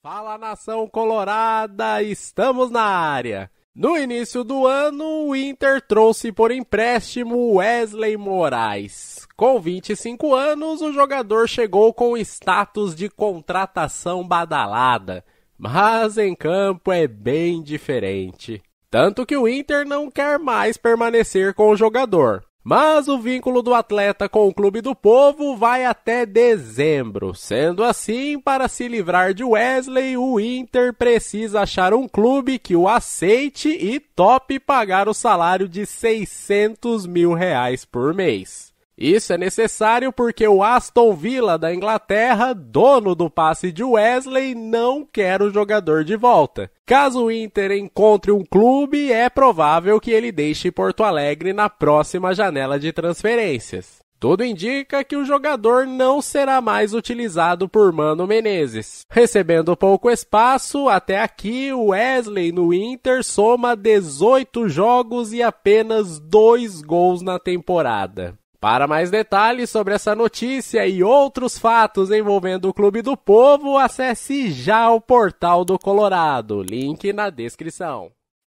Fala nação colorada, estamos na área. No início do ano, o Inter trouxe por empréstimo Wesley Moraes. Com 25 anos, o jogador chegou com status de contratação badalada, mas em campo é bem diferente. Tanto que o Inter não quer mais permanecer com o jogador. Mas o vínculo do atleta com o Clube do Povo vai até dezembro. Sendo assim, para se livrar de Wesley, o Inter precisa achar um clube que o aceite e tope pagar o salário de 600 mil reais por mês. Isso é necessário porque o Aston Villa da Inglaterra, dono do passe de Wesley, não quer o jogador de volta. Caso o Inter encontre um clube, é provável que ele deixe Porto Alegre na próxima janela de transferências. Tudo indica que o jogador não será mais utilizado por Mano Menezes. Recebendo pouco espaço, até aqui o Wesley no Inter soma 18 jogos e apenas 2 gols na temporada. Para mais detalhes sobre essa notícia e outros fatos envolvendo o Clube do Povo, acesse já o portal do Colorado, link na descrição.